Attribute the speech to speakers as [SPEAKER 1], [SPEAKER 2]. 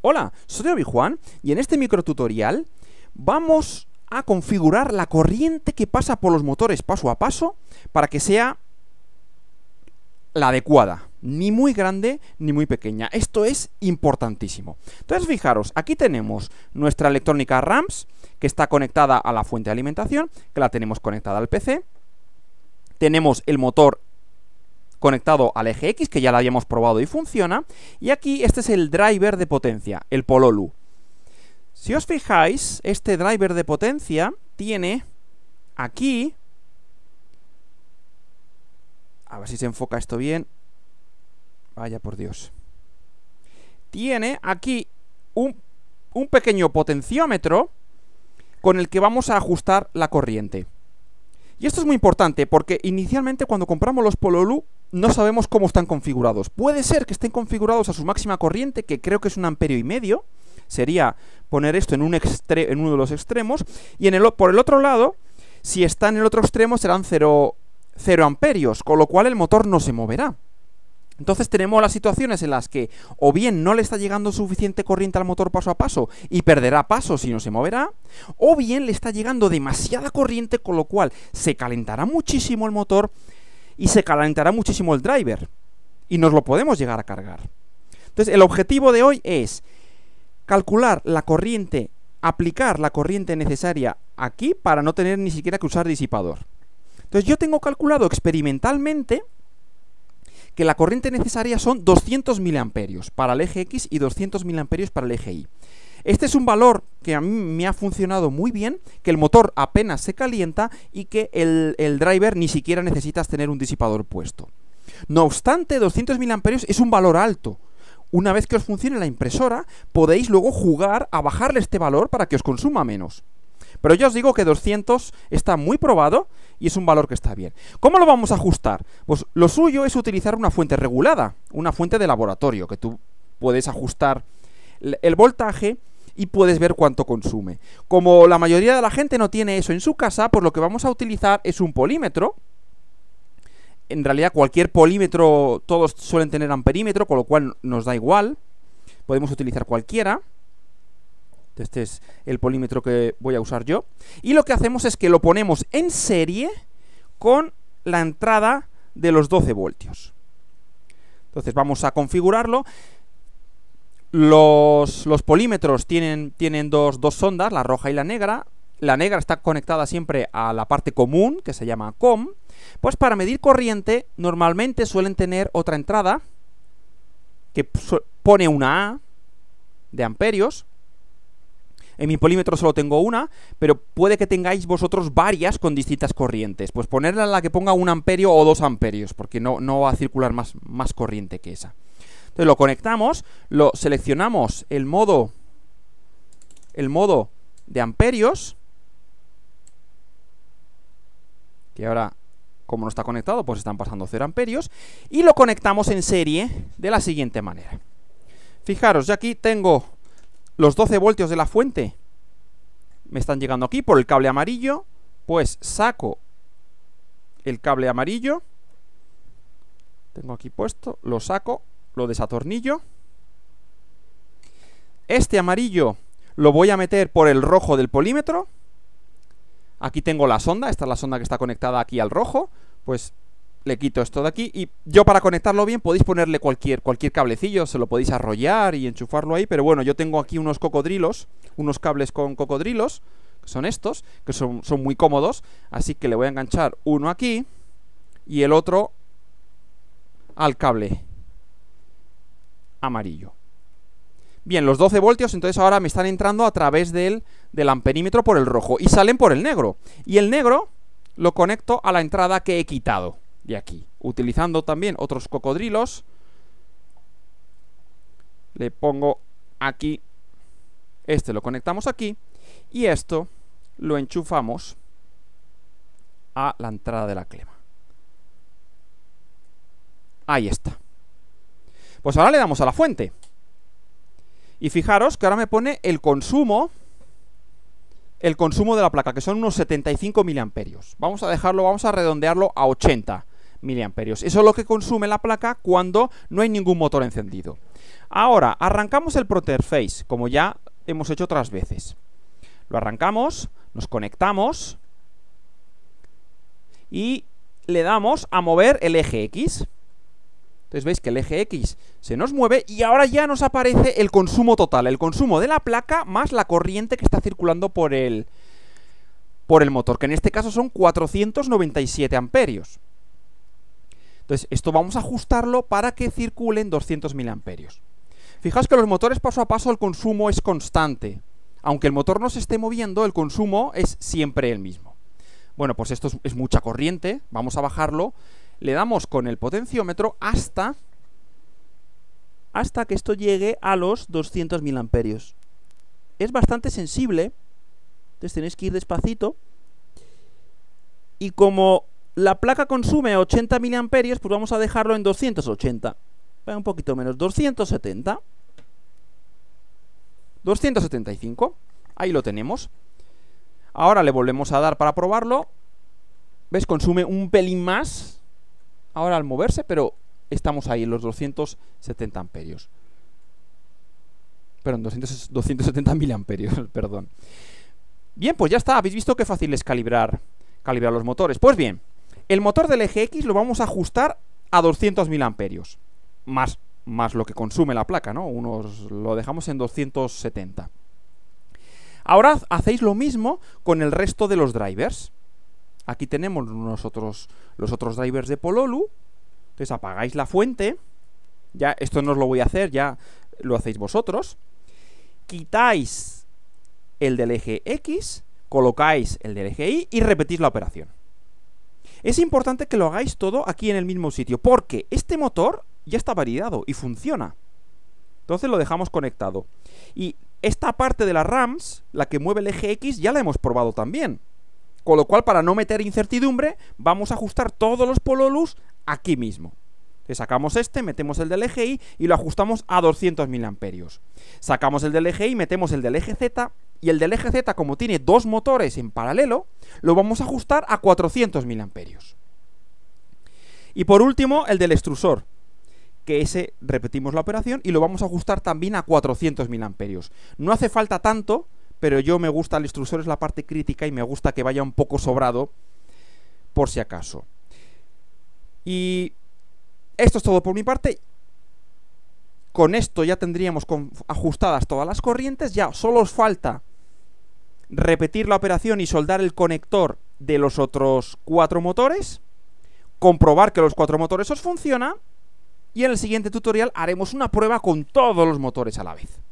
[SPEAKER 1] Hola, soy Obi-Juan y en este microtutorial vamos a configurar la corriente que pasa por los motores paso a paso para que sea la adecuada, ni muy grande ni muy pequeña. Esto es importantísimo. Entonces, fijaros, aquí tenemos nuestra electrónica RAMS que está conectada a la fuente de alimentación, que la tenemos conectada al PC. Tenemos el motor conectado al eje X, que ya la habíamos probado y funciona. Y aquí este es el driver de potencia, el Pololu. Si os fijáis, este driver de potencia tiene aquí... A ver si se enfoca esto bien. Vaya por Dios. Tiene aquí un, un pequeño potenciómetro con el que vamos a ajustar la corriente. Y esto es muy importante porque inicialmente cuando compramos los Pololu no sabemos cómo están configurados. Puede ser que estén configurados a su máxima corriente, que creo que es un amperio y medio. Sería poner esto en, un en uno de los extremos. Y en el, por el otro lado, si está en el otro extremo, serán 0 amperios, con lo cual el motor no se moverá. Entonces tenemos las situaciones en las que o bien no le está llegando suficiente corriente al motor paso a paso y perderá paso si no se moverá, o bien le está llegando demasiada corriente con lo cual se calentará muchísimo el motor, y se calentará muchísimo el driver y nos lo podemos llegar a cargar. Entonces, el objetivo de hoy es calcular la corriente, aplicar la corriente necesaria aquí para no tener ni siquiera que usar disipador. Entonces, yo tengo calculado experimentalmente que la corriente necesaria son 200 miliamperios para el eje X y 200 miliamperios para el eje Y. Este es un valor que a mí me ha funcionado muy bien, que el motor apenas se calienta y que el, driver ni siquiera necesitas tener un disipador puesto. No obstante, 200 amperios es un valor alto. Una vez que os funcione la impresora, podéis luego jugar a bajarle este valor para que os consuma menos. Pero yo os digo que 200 está muy probado y es un valor que está bien. ¿Cómo lo vamos a ajustar? Pues lo suyo es utilizar una fuente regulada, una fuente de laboratorio, que tú puedes ajustar el voltaje y puedes ver cuánto consume. Como la mayoría de la gente no tiene eso en su casa, pues lo que vamos a utilizar es un polímetro. En realidad cualquier polímetro, todos suelen tener amperímetro, con lo cual nos da igual. Podemos utilizar cualquiera. Este es el polímetro que voy a usar yo. Y lo que hacemos es que lo ponemos en serie con la entrada de los 12 voltios. Entonces vamos a configurarlo. Los, polímetros tienen, dos, sondas, la roja y la negra. La negra está conectada siempre a la parte común, que se llama COM. Pues para medir corriente, normalmente suelen tener otra entrada que pone una A de amperios. En mi polímetro solo tengo una, pero puede que tengáis vosotros varias con distintas corrientes. Pues ponerla en la que ponga un amperio o dos amperios, porque no, va a circular más corriente que esa. Entonces lo conectamos, lo seleccionamos el modo el modo de amperios que ahora como no está conectado, pues están pasando 0 amperios y lo conectamos en serie de la siguiente manera. Fijaros, yo aquí tengo los 12 voltios de la fuente. Me están llegando aquí por el cable amarillo, pues saco el cable amarillo. Tengo aquí puesto, lo saco lo desatornillo. Este amarillo lo voy a meter por el rojo del polímetro. Aquí tengo la sonda, esta es la sonda que está conectada aquí al rojo. Pues le quito esto de aquí y yo para conectarlo bien podéis ponerle cualquier, cualquier cablecillo, se lo podéis arrollar y enchufarlo ahí, pero bueno, yo tengo aquí unos cocodrilos, unos cables con cocodrilos, que son estos, que son, son muy cómodos, así que le voy a enganchar uno aquí y el otro al cable amarillo. Bien, los 12 voltios entonces ahora me están entrando a través del, del amperímetro por el rojo y salen por el negro. Y el negro lo conecto a la entrada que he quitado de aquí, utilizando también otros cocodrilos. Le pongo aquí, este lo conectamos aquí y esto lo enchufamos a la entrada de la clema. Ahí está. Pues ahora le damos a la fuente. Y fijaros que ahora me pone el consumo el consumo de la placa, que son unos 75 miliamperios. Vamos a dejarlo, vamos a redondearlo a 80 miliamperios. Eso es lo que consume la placa cuando no hay ningún motor encendido. Ahora, arrancamos el Proterface, como ya hemos hecho otras veces. Lo arrancamos, nos conectamos y le damos a mover el eje X. Entonces veis que el eje X se nos mueve y ahora ya nos aparece el consumo total, el consumo de la placa más la corriente que está circulando por el, por el motor, que en este caso son 497 amperios. Entonces, esto vamos a ajustarlo para que circulen 200.000 amperios. Fijaos que los motores paso a paso el consumo es constante. Aunque el motor no se esté moviendo, el consumo es siempre el mismo. Bueno, pues esto es mucha corriente, vamos a bajarlo le damos con el potenciómetro hasta hasta que esto llegue a los 200.000 amperios. Es bastante sensible, entonces tenéis que ir despacito. Y como la placa consume 80 amperios pues vamos a dejarlo en 280. Un poquito menos, 270. 275. Ahí lo tenemos. Ahora le volvemos a dar para probarlo. ¿Ves? Consume un pelín más ahora al moverse, pero estamos ahí en los 270 amperios. Perdón, 200, 270 miliamperios, perdón. Bien, pues ya está, habéis visto qué fácil es calibrar, calibrar los motores. Pues bien, el motor del eje X lo vamos a ajustar a 200 amperios, más, más lo que consume la placa, ¿no? Unos, lo dejamos en 270. Ahora hacéis lo mismo con el resto de los drivers. Aquí tenemos nosotros los otros drivers de Pololu. Entonces apagáis la fuente. Ya, esto no os lo voy a hacer, ya lo hacéis vosotros. Quitáis el del eje X, colocáis el del eje Y y repetís la operación. Es importante que lo hagáis todo aquí en el mismo sitio, porque este motor ya está validado y funciona. Entonces lo dejamos conectado. Y esta parte de las RAMs, la que mueve el eje X, ya la hemos probado también. Con lo cual, para no meter incertidumbre, vamos a ajustar todos los pololus aquí mismo. Le sacamos este, metemos el del eje Y y lo ajustamos a 200 amperios. Sacamos el del eje Y, metemos el del eje Z y el del eje Z, como tiene dos motores en paralelo, lo vamos a ajustar a 400 amperios. Y por último, el del extrusor, que ese repetimos la operación y lo vamos a ajustar también a 400 amperios. No hace falta tanto pero yo me gusta, el instructor es la parte crítica y me gusta que vaya un poco sobrado, por si acaso. Y esto es todo por mi parte. Con esto ya tendríamos ajustadas todas las corrientes, ya solo os falta repetir la operación y soldar el conector de los otros cuatro motores, comprobar que los cuatro motores os funciona, y en el siguiente tutorial haremos una prueba con todos los motores a la vez.